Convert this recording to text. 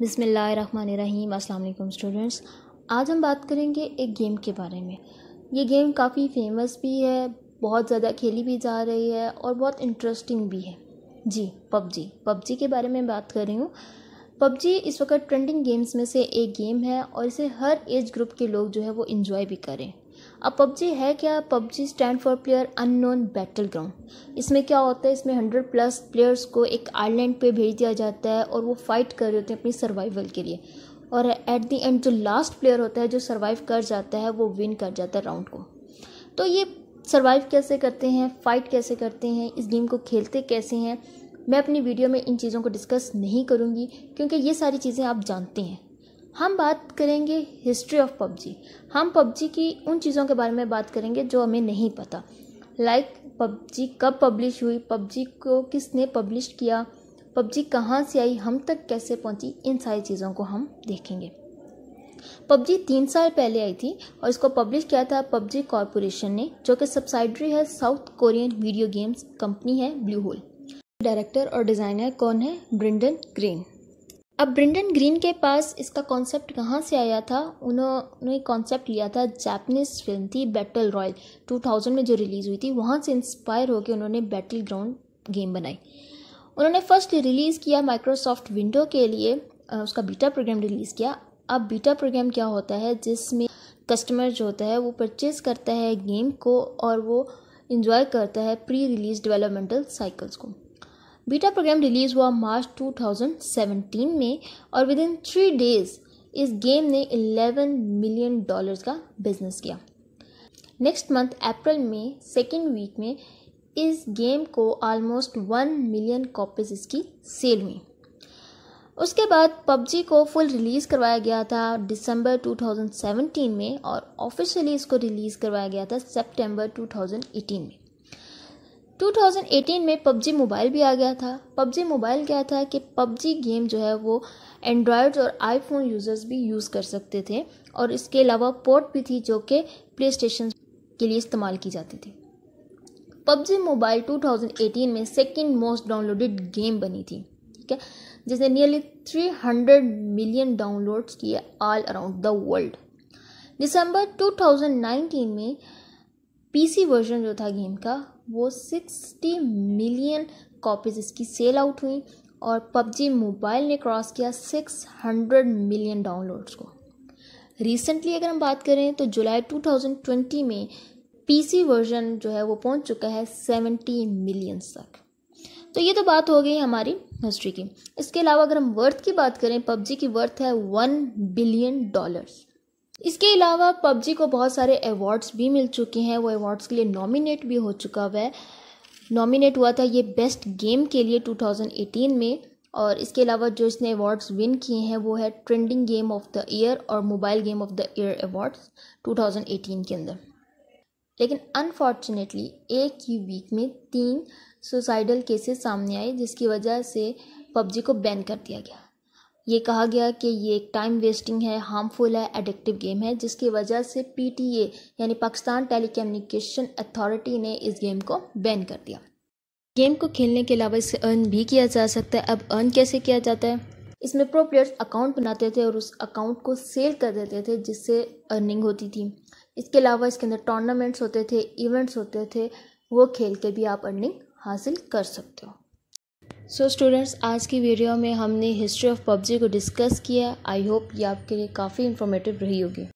बिसमीम अल्लाम स्टूडेंट्स आज हम बात करेंगे एक गेम के बारे में ये गेम काफ़ी फेमस भी है बहुत ज़्यादा खेली भी जा रही है और बहुत इंटरेस्टिंग भी है जी पबजी पबजी के बारे में बात कर रही हूँ पबजी इस वक्त ट्रेंडिंग गेम्स में से एक गेम है और इसे हर एज ग्रुप के लोग जो है वो इन्जॉय भी करें अब पबजी है क्या PUBG stand for player unknown battleground इसमें क्या होता है इसमें हंड्रेड प्लस प्लेयर्स को एक आइलैंड पे भेज दिया जाता है और वो फाइट कर रहे होते हैं अपनी सर्वाइवल के लिए और एट द एंड जो लास्ट प्लेयर होता है जो सर्वाइव कर जाता है वो विन कर जाता है राउंड को तो ये सर्वाइव कैसे करते हैं फाइट कैसे करते हैं इस गेम को खेलते कैसे हैं मैं अपनी वीडियो में इन चीज़ों को डिस्कस नहीं करूँगी क्योंकि ये सारी चीज़ें आप जानते हैं हम बात करेंगे हिस्ट्री ऑफ पबजी हम पबजी की उन चीज़ों के बारे में बात करेंगे जो हमें नहीं पता लाइक पबजी कब पब्लिश हुई पबजी को किसने पब्लिश किया पबजी कहाँ से आई हम तक कैसे पहुँची इन सारी चीज़ों को हम देखेंगे पबजी तीन साल पहले आई थी और इसको पब्लिश किया था पबजी कॉरपोरेशन ने जो कि सब्साइडरी है South Korean video games company है ब्लू होल डायरेक्टर और डिज़ाइनर कौन है ब्रिंडन ग्रीन अब ब्रिंडन ग्रीन के पास इसका कॉन्सेप्ट कहाँ से आया था उन्होंने कॉन्सेप्ट लिया था जापनीज फिल्म थी बैटल रॉयल 2000 में जो रिलीज़ हुई थी वहाँ से इंस्पायर होकर उन्होंने बैटल ग्राउंड गेम बनाई उन्होंने फर्स्ट रिलीज़ किया माइक्रोसॉफ्ट विंडो के लिए उसका बीटा प्रोग्राम रिलीज़ किया अब बीटा प्रोग्राम क्या होता है जिसमें कस्टमर जो होता है वो परचेज़ करता है गेम को और वो इन्जॉय करता है प्री रिलीज डेवलपमेंटल साइकिल्स को बीटा प्रोग्राम रिलीज हुआ मार्च 2017 में और विद इन थ्री डेज इस गेम ने 11 मिलियन डॉलर्स का बिजनेस किया नेक्स्ट मंथ अप्रैल में सेकेंड वीक में इस गेम को ऑलमोस्ट वन मिलियन कॉपीज इसकी सेल हुई उसके बाद पबजी को फुल रिलीज़ करवाया गया था दिसंबर 2017 में और ऑफिशियली इसको रिलीज़ करवाया गया था सितंबर 2018 में 2018 में पबजी मोबाइल भी आ गया था पबजी मोबाइल क्या था कि पबजी गेम जो है वो एंड्रॉयड और आईफोन यूज़र्स भी यूज़ कर सकते थे और इसके अलावा पोर्ट भी थी जो कि प्ले स्टेशन के लिए इस्तेमाल की जाती थी पबजी मोबाइल 2018 में सेकेंड मोस्ट डाउनलोडेड गेम बनी थी ठीक है जिसने नियरली 300 मिलियन डाउनलोड्स किए ऑल अराउंड द वर्ल्ड दिसंबर 2019 में पीसी वर्जन जो था गेम का वो सिक्सटी मिलियन कॉपीज़ इसकी सेल आउट हुई और पबजी मोबाइल ने क्रॉस किया सिक्स हंड्रेड मिलियन डाउनलोड्स को रिसेंटली अगर हम बात करें तो जुलाई 2020 में पीसी वर्जन जो है वो पहुंच चुका है सेवेंटी मिलियन तक तो ये तो बात हो गई हमारी हिस्ट्री की इसके अलावा अगर हम वर्थ की बात करें पबजी की वर्थ है वन बिलियन डॉलर्स इसके अलावा पबजी को बहुत सारे अवार्ड्स भी मिल चुके हैं वो अवार्ड्स के लिए नॉमिनेट भी हो चुका हुआ है नॉमिनेट हुआ था ये बेस्ट गेम के लिए 2018 में और इसके अलावा जो इसने अवार्ड्स विन किए हैं वो है trending game of the year और mobile game of the year awards 2018 के अंदर लेकिन अनफॉर्चुनेटली एक ही वीक में तीन सुसाइडल केसेस सामने आए जिसकी वजह से पबजी को बैन कर दिया गया ये कहा गया कि ये एक टाइम वेस्टिंग है हार्मफुल है एडिक्टिव गेम है जिसकी वजह से पीटीए यानी पाकिस्तान टेलीकम्युनिकेशन अथॉरिटी ने इस गेम को बैन कर दिया गेम को खेलने के अलावा इसे अर्न भी किया जा सकता है अब अर्न कैसे किया जाता है इसमें प्रो प्लेयर्स अकाउंट बनाते थे और उस अकाउंट को सेल कर देते थे जिससे अर्निंग होती थी इसके अलावा इसके अंदर टूर्नामेंट्स होते थे इवेंट्स होते थे वो खेल के भी आप अर्निंग हासिल कर सकते हो सो so स्टूडेंट्स आज की वीडियो में हमने हिस्ट्री ऑफ पबजी को डिस्कस किया आई होप ये आपके लिए काफ़ी इन्फॉर्मेटिव रही होगी